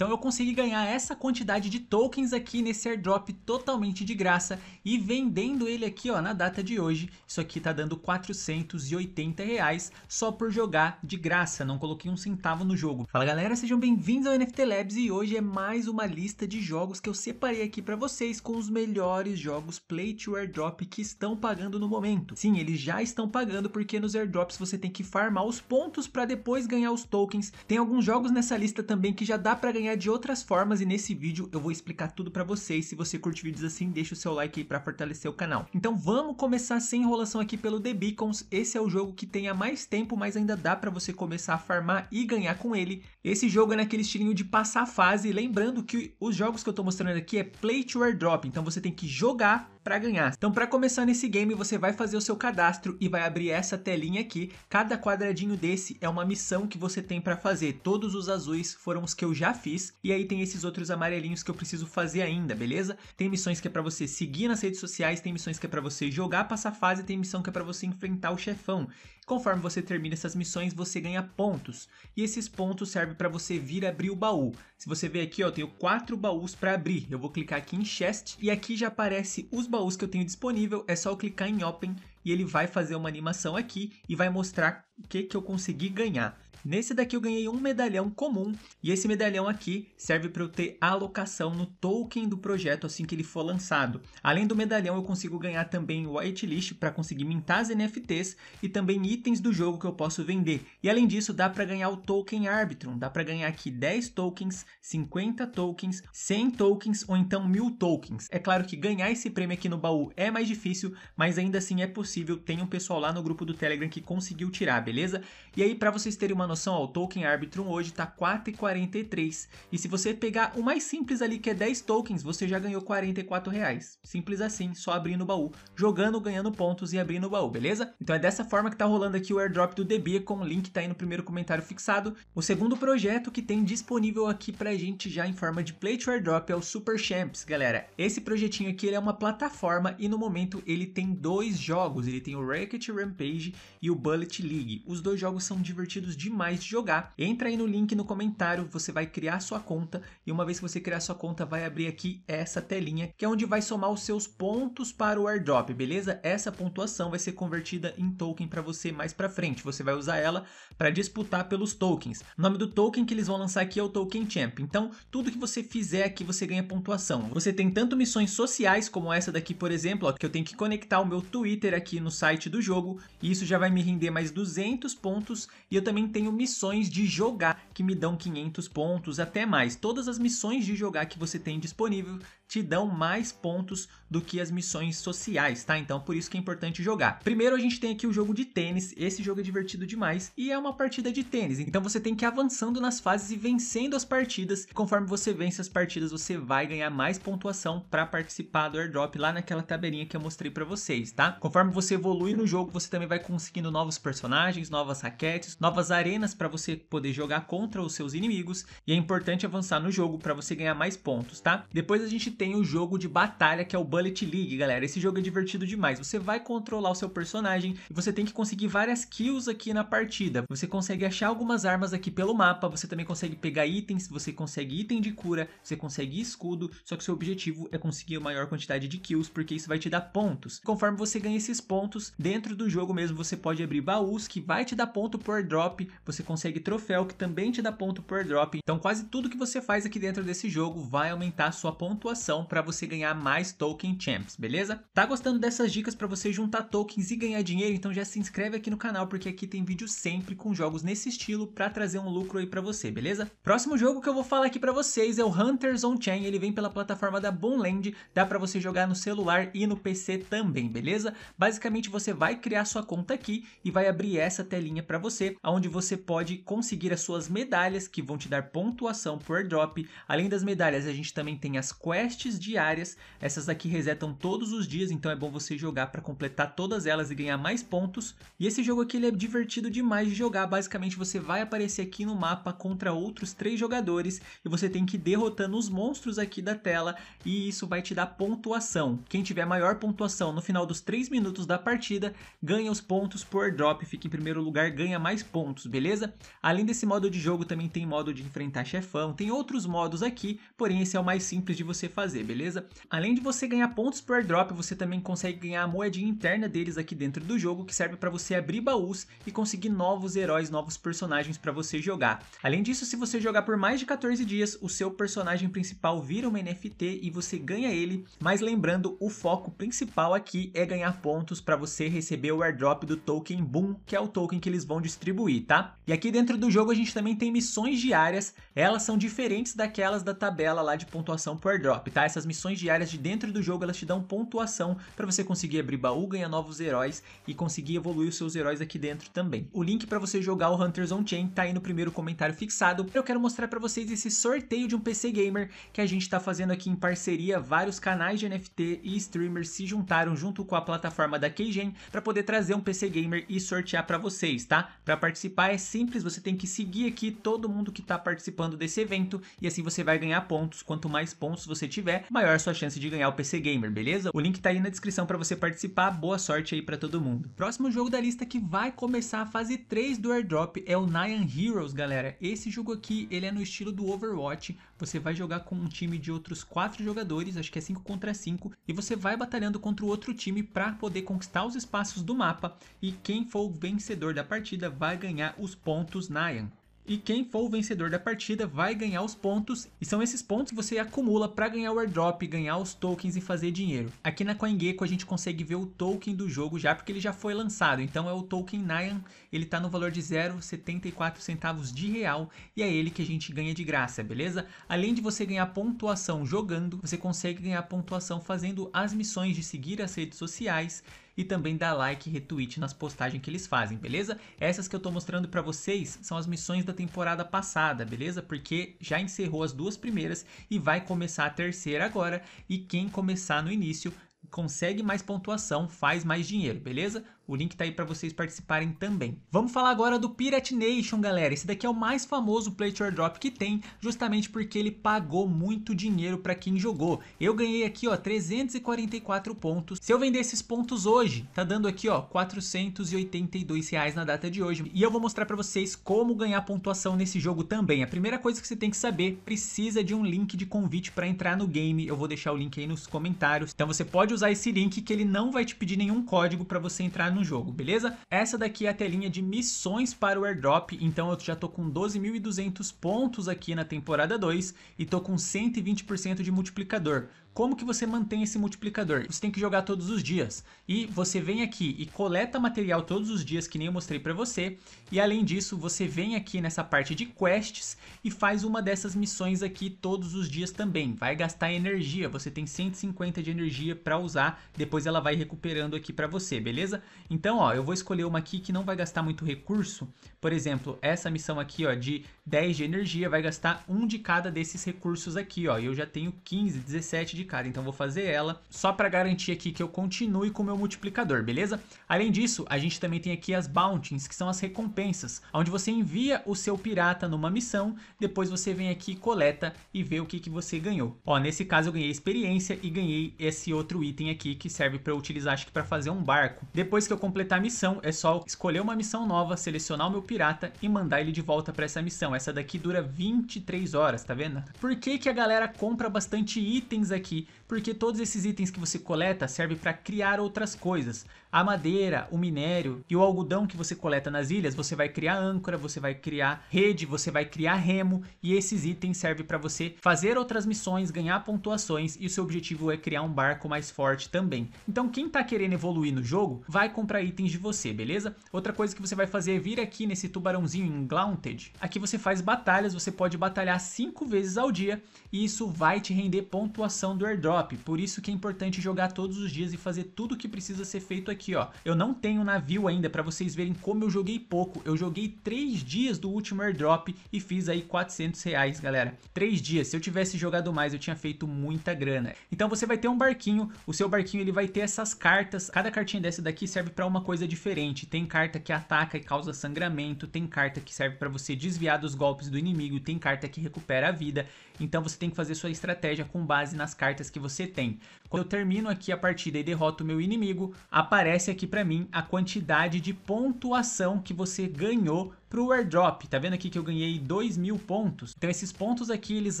Então eu consegui ganhar essa quantidade de tokens aqui nesse airdrop totalmente de graça e vendendo ele aqui ó, na data de hoje, isso aqui tá dando 480 reais só por jogar de graça, não coloquei um centavo no jogo. Fala galera, sejam bem-vindos ao NFT Labs e hoje é mais uma lista de jogos que eu separei aqui para vocês com os melhores jogos play to airdrop que estão pagando no momento. Sim, eles já estão pagando porque nos airdrops você tem que farmar os pontos para depois ganhar os tokens. Tem alguns jogos nessa lista também que já dá para ganhar de outras formas e nesse vídeo eu vou explicar tudo para vocês. Se você curte vídeos assim, deixa o seu like aí para fortalecer o canal. Então vamos começar sem enrolação aqui pelo The Beacons. Esse é o jogo que tem há mais tempo, mas ainda dá para você começar a farmar e ganhar com ele. Esse jogo é naquele estilinho de passar fase, lembrando que os jogos que eu estou mostrando aqui é play to airdrop, então você tem que jogar para ganhar. Então para começar nesse game você vai fazer o seu cadastro e vai abrir essa telinha aqui. Cada quadradinho desse é uma missão que você tem para fazer. Todos os azuis foram os que eu já fiz e aí tem esses outros amarelinhos que eu preciso fazer ainda, beleza? Tem missões que é para você seguir nas redes sociais, tem missões que é para você jogar, passar fase, tem missão que é para você enfrentar o chefão. Conforme você termina essas missões, você ganha pontos. E esses pontos servem para você vir abrir o baú. Se você ver aqui, ó, eu tenho quatro baús para abrir. Eu vou clicar aqui em Chest e aqui já aparece os baús que eu tenho disponível. É só eu clicar em Open e ele vai fazer uma animação aqui e vai mostrar o que, que eu consegui ganhar. Nesse daqui eu ganhei um medalhão comum e esse medalhão aqui serve para eu ter alocação no token do projeto assim que ele for lançado. Além do medalhão eu consigo ganhar também o whitelist para conseguir mintar as NFTs e também itens do jogo que eu posso vender. E além disso dá para ganhar o token Arbitrum, dá para ganhar aqui 10 tokens, 50 tokens, 100 tokens ou então 1000 tokens. É claro que ganhar esse prêmio aqui no baú é mais difícil, mas ainda assim é possível, tem um pessoal lá no grupo do Telegram que conseguiu tirar, beleza? E aí para vocês terem uma noção, ó, o token Arbitrum hoje tá 4,43. E se você pegar o mais simples ali, que é 10 tokens, você já ganhou 44 reais. Simples assim, só abrindo o baú, jogando, ganhando pontos e abrindo o baú, beleza? Então é dessa forma que tá rolando aqui o airdrop do DB, com o link tá aí no primeiro comentário fixado. O segundo projeto que tem disponível aqui pra gente já em forma de play to airdrop é o Super Champs, galera. Esse projetinho aqui ele é uma plataforma e no momento ele tem dois jogos, ele tem o Racket Rampage e o Bullet League. Os dois jogos são divertidos demais mais de jogar. Entra aí no link no comentário, você vai criar sua conta e uma vez que você criar sua conta, vai abrir aqui essa telinha, que é onde vai somar os seus pontos para o airdrop, beleza? Essa pontuação vai ser convertida em token para você mais para frente. Você vai usar ela para disputar pelos tokens. O nome do token que eles vão lançar aqui é o Token Champ. Então, tudo que você fizer aqui, você ganha pontuação. Você tem tanto missões sociais como essa daqui, por exemplo, ó, que eu tenho que conectar o meu Twitter aqui no site do jogo, e isso já vai me render mais 200 pontos, e eu também tenho tenho missões de jogar que me dão 500 pontos, até mais. Todas as missões de jogar que você tem disponível te dão mais pontos do que as missões sociais, tá? Então por isso que é importante jogar. Primeiro a gente tem aqui o jogo de tênis, esse jogo é divertido demais e é uma partida de tênis. Então você tem que ir avançando nas fases e vencendo as partidas. Conforme você vence as partidas, você vai ganhar mais pontuação para participar do airdrop lá naquela tabelinha que eu mostrei para vocês, tá? Conforme você evolui no jogo, você também vai conseguindo novos personagens, novas raquetes, novas arenas apenas para você poder jogar contra os seus inimigos e é importante avançar no jogo para você ganhar mais pontos, tá? Depois a gente tem o jogo de batalha que é o Bullet League, galera. Esse jogo é divertido demais. Você vai controlar o seu personagem e você tem que conseguir várias kills aqui na partida. Você consegue achar algumas armas aqui pelo mapa, você também consegue pegar itens, você consegue item de cura, você consegue escudo, só que seu objetivo é conseguir a maior quantidade de kills porque isso vai te dar pontos. Conforme você ganha esses pontos, dentro do jogo mesmo você pode abrir baús que vai te dar ponto por drop, você consegue troféu que também te dá ponto por drop. Então quase tudo que você faz aqui dentro desse jogo vai aumentar sua pontuação para você ganhar mais token champs, beleza? Tá gostando dessas dicas para você juntar tokens e ganhar dinheiro? Então já se inscreve aqui no canal porque aqui tem vídeo sempre com jogos nesse estilo para trazer um lucro aí para você, beleza? Próximo jogo que eu vou falar aqui para vocês é o Hunters on Chain, ele vem pela plataforma da Boomland, dá para você jogar no celular e no PC também, beleza? Basicamente você vai criar sua conta aqui e vai abrir essa telinha para você, onde você pode conseguir as suas medalhas que vão te dar pontuação por airdrop. Além das medalhas, a gente também tem as quests diárias. Essas aqui resetam todos os dias, então é bom você jogar para completar todas elas e ganhar mais pontos. E esse jogo aqui ele é divertido demais de jogar. Basicamente você vai aparecer aqui no mapa contra outros três jogadores e você tem que ir derrotando os monstros aqui da tela e isso vai te dar pontuação. Quem tiver maior pontuação no final dos três minutos da partida ganha os pontos por drop, fica em primeiro lugar, ganha mais pontos, beleza? beleza? Além desse modo de jogo, também tem modo de enfrentar chefão, tem outros modos aqui, porém esse é o mais simples de você fazer, beleza? Além de você ganhar pontos por airdrop, você também consegue ganhar a moedinha interna deles aqui dentro do jogo, que serve para você abrir baús e conseguir novos heróis, novos personagens para você jogar. Além disso, se você jogar por mais de 14 dias, o seu personagem principal vira uma NFT e você ganha ele, mas lembrando, o foco principal aqui é ganhar pontos para você receber o airdrop do token Boom, que é o token que eles vão distribuir, tá? E aqui dentro do jogo a gente também tem missões diárias, elas são diferentes daquelas da tabela lá de pontuação por drop, tá? Essas missões diárias de dentro do jogo, elas te dão pontuação para você conseguir abrir baú, ganhar novos heróis e conseguir evoluir os seus heróis aqui dentro também. O link para você jogar o Hunters on Chain tá aí no primeiro comentário fixado. Eu quero mostrar para vocês esse sorteio de um PC Gamer que a gente tá fazendo aqui em parceria, vários canais de NFT e streamers se juntaram junto com a plataforma da Keygen para poder trazer um PC Gamer e sortear para vocês, tá? Para participar é mais simples, você tem que seguir aqui todo mundo que está participando desse evento e assim você vai ganhar pontos. Quanto mais pontos você tiver, maior sua chance de ganhar o PC Gamer, beleza? O link está aí na descrição para você participar. Boa sorte aí para todo mundo. Próximo jogo da lista que vai começar a fase 3 do airdrop é o Nyan Heroes, galera. Esse jogo aqui, ele é no estilo do Overwatch. Você vai jogar com um time de outros 4 jogadores, acho que é 5 contra 5, e você vai batalhando contra o outro time para poder conquistar os espaços do mapa e quem for o vencedor da partida vai ganhar o os pontos Nyan. E quem for o vencedor da partida vai ganhar os pontos, e são esses pontos que você acumula para ganhar o airdrop, ganhar os tokens e fazer dinheiro. Aqui na CoinGecko a gente consegue ver o token do jogo já porque ele já foi lançado, então é o token Nyan, ele está no valor de 0,74 centavos de real e é ele que a gente ganha de graça, beleza? Além de você ganhar pontuação jogando, você consegue ganhar pontuação fazendo as missões de seguir as redes sociais, e também dar like e retweet nas postagens que eles fazem, beleza? Essas que eu tô mostrando para vocês são as missões da temporada passada, beleza? Porque já encerrou as duas primeiras e vai começar a terceira agora e quem começar no início consegue mais pontuação, faz mais dinheiro, beleza? O link tá aí para vocês participarem também. Vamos falar agora do Pirate Nation, galera. Esse daqui é o mais famoso Play to Drop que tem, justamente porque ele pagou muito dinheiro para quem jogou. Eu ganhei aqui, ó, 344 pontos. Se eu vender esses pontos hoje, tá dando aqui, ó, 482 reais na data de hoje. E eu vou mostrar para vocês como ganhar pontuação nesse jogo também. A primeira coisa que você tem que saber, precisa de um link de convite para entrar no game. Eu vou deixar o link aí nos comentários. Então você pode usar esse link que ele não vai te pedir nenhum código para você entrar no no jogo, beleza? Essa daqui é a telinha de missões para o airdrop, então eu já tô com 12.200 pontos aqui na temporada 2 e tô com 120% de multiplicador. Como que você mantém esse multiplicador? Você tem que jogar todos os dias. E você vem aqui e coleta material todos os dias, que nem eu mostrei para você. E além disso, você vem aqui nessa parte de quests e faz uma dessas missões aqui todos os dias também. Vai gastar energia, você tem 150 de energia para usar, depois ela vai recuperando aqui para você, beleza? Então, ó, eu vou escolher uma aqui que não vai gastar muito recurso. Por exemplo, essa missão aqui, ó, de 10 de energia vai gastar um de cada desses recursos aqui, ó. E eu já tenho 15, 17 de multiplicada. Então vou fazer ela só para garantir aqui que eu continue com o meu multiplicador, beleza? Além disso, a gente também tem aqui as bounties, que são as recompensas, onde você envia o seu pirata numa missão, depois você vem aqui, coleta e vê o que, que você ganhou. Ó, nesse caso eu ganhei experiência e ganhei esse outro item aqui que serve para utilizar, acho que para fazer um barco. Depois que eu completar a missão, é só escolher uma missão nova, selecionar o meu pirata e mandar ele de volta para essa missão. Essa daqui dura 23 horas, tá vendo? Por que que a galera compra bastante itens aqui aqui, porque todos esses itens que você coleta servem para criar outras coisas. A madeira, o minério e o algodão que você coleta nas ilhas, você vai criar âncora, você vai criar rede, você vai criar remo e esses itens servem para você fazer outras missões, ganhar pontuações e o seu objetivo é criar um barco mais forte também. Então quem está querendo evoluir no jogo vai comprar itens de você, beleza? Outra coisa que você vai fazer é vir aqui nesse tubarãozinho em Glaunted. Aqui você faz batalhas, você pode batalhar 5 vezes ao dia e isso vai te render pontuação do airdrop. Por isso que é importante jogar todos os dias e fazer tudo o que precisa ser feito aqui aqui, ó. Eu não tenho navio ainda para vocês verem como eu joguei pouco. Eu joguei 3 dias do último airdrop e fiz aí 400 reais, galera. 3 dias. Se eu tivesse jogado mais, eu tinha feito muita grana. Então você vai ter um barquinho. O seu barquinho ele vai ter essas cartas. Cada cartinha dessa daqui serve para uma coisa diferente. Tem carta que ataca e causa sangramento. Tem carta que serve para você desviar dos golpes do inimigo. Tem carta que recupera a vida. Então você tem que fazer sua estratégia com base nas cartas que você tem. Quando eu termino aqui a partida e derroto o meu inimigo, aparece aqui para mim a quantidade de pontuação que você ganhou para o airdrop. Tá vendo aqui que eu ganhei 2 mil pontos? Então esses pontos aqui eles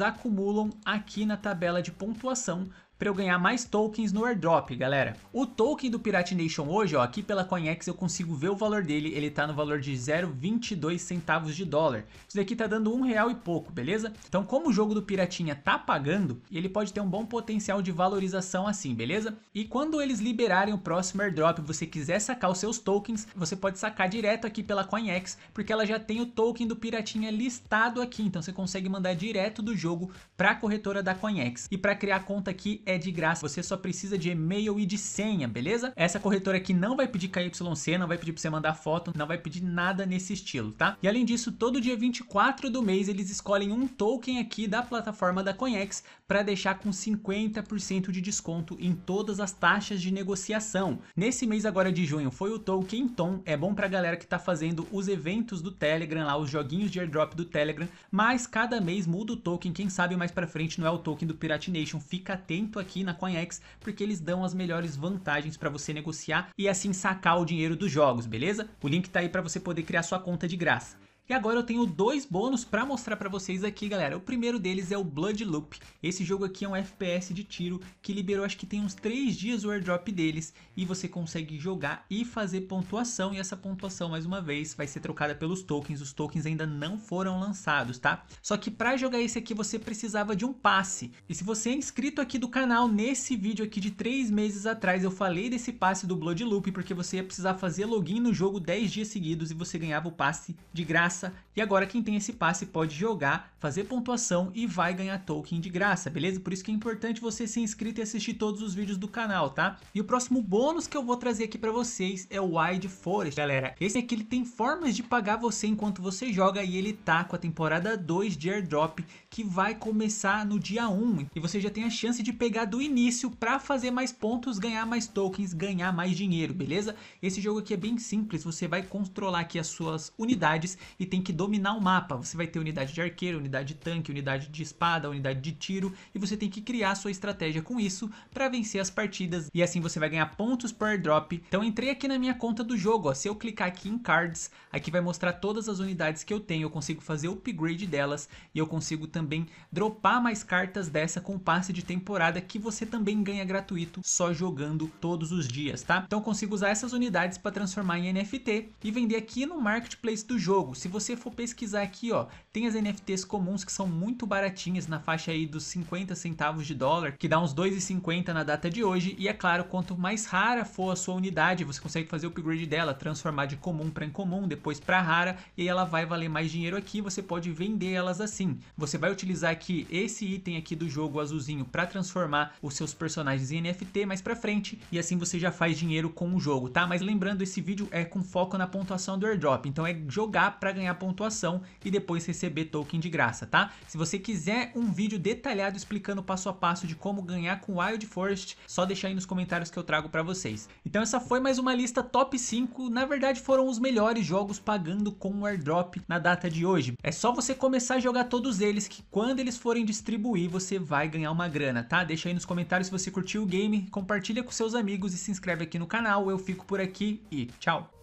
acumulam aqui na tabela de pontuação para eu ganhar mais tokens no airdrop, galera. O token do Pirate Nation hoje, ó, aqui pela CoinEx eu consigo ver o valor dele, ele tá no valor de 0,22 centavos de dólar. Isso daqui tá dando um real e pouco, beleza? Então como o jogo do Piratinha tá pagando, ele pode ter um bom potencial de valorização assim, beleza? E quando eles liberarem o próximo airdrop e você quiser sacar os seus tokens, você pode sacar direto aqui pela CoinEx, porque ela já tem o token do Piratinha listado aqui, então você consegue mandar direto do jogo para a corretora da CoinEx. E para criar conta aqui é de graça, você só precisa de e-mail e de senha, beleza? Essa corretora aqui não vai pedir KYC, não vai pedir pra você mandar foto, não vai pedir nada nesse estilo, tá? E além disso, todo dia 24 do mês eles escolhem um token aqui da plataforma da Coinex para deixar com 50% de desconto em todas as taxas de negociação. Nesse mês agora de junho foi o token Tom, é bom pra galera que tá fazendo os eventos do Telegram lá, os joguinhos de airdrop do Telegram, mas cada mês muda o token, quem sabe mais pra frente não é o token do Pirate Nation, fica atento aqui na CoinEx porque eles dão as melhores vantagens para você negociar e assim sacar o dinheiro dos jogos, beleza? O link tá aí para você poder criar sua conta de graça. E agora eu tenho dois bônus para mostrar para vocês aqui, galera. O primeiro deles é o Blood Loop. Esse jogo aqui é um FPS de tiro que liberou acho que tem uns 3 dias o airdrop deles e você consegue jogar e fazer pontuação e essa pontuação mais uma vez vai ser trocada pelos tokens. Os tokens ainda não foram lançados, tá? Só que para jogar esse aqui você precisava de um passe. E se você é inscrito aqui do canal, nesse vídeo aqui de 3 meses atrás eu falei desse passe do Blood Loop porque você ia precisar fazer login no jogo 10 dias seguidos e você ganhava o passe de graça graça. E agora quem tem esse passe pode jogar, fazer pontuação e vai ganhar token de graça, beleza? Por isso que é importante você ser inscrito e assistir todos os vídeos do canal, tá? E o próximo bônus que eu vou trazer aqui para vocês é o Wide Forest, galera. Esse aqui ele tem formas de pagar você enquanto você joga e ele tá com a temporada 2 de airdrop que vai começar no dia 1. E você já tem a chance de pegar do início para fazer mais pontos, ganhar mais tokens, ganhar mais dinheiro, beleza? Esse jogo aqui é bem simples, você vai controlar aqui as suas unidades e tem que dominar o mapa. Você vai ter unidade de arqueiro, unidade de tanque, unidade de espada, unidade de tiro e você tem que criar sua estratégia com isso para vencer as partidas e assim você vai ganhar pontos por airdrop. Então entrei aqui na minha conta do jogo, ó. se eu clicar aqui em cards, aqui vai mostrar todas as unidades que eu tenho, eu consigo fazer o upgrade delas e eu consigo também dropar mais cartas dessa com passe de temporada que você também ganha gratuito só jogando todos os dias, tá? Então eu consigo usar essas unidades para transformar em NFT e vender aqui no marketplace do jogo. Se você for pesquisar aqui, ó, tem as NFTs comuns que são muito baratinhas na faixa aí dos 50 centavos de dólar, que dá uns 2,50 na data de hoje, e é claro, quanto mais rara for a sua unidade, você consegue fazer o upgrade dela, transformar de comum para incomum, depois para rara, e aí ela vai valer mais dinheiro aqui, você pode vender elas assim. Você vai utilizar aqui esse item aqui do jogo azulzinho para transformar os seus personagens em NFT mais para frente, e assim você já faz dinheiro com o jogo, tá? Mas lembrando, esse vídeo é com foco na pontuação do airdrop, então é jogar para ganhar pontuação e depois receber token de graça, tá? Se você quiser um vídeo detalhado explicando passo a passo de como ganhar com Wild Forest, só deixar aí nos comentários que eu trago para vocês. Então essa foi mais uma lista top 5, na verdade foram os melhores jogos pagando com o airdrop na data de hoje. É só você começar a jogar todos eles que quando eles forem distribuir você vai ganhar uma grana, tá? Deixa aí nos comentários se você curtiu o game, compartilha com seus amigos e se inscreve aqui no canal. Eu fico por aqui e tchau!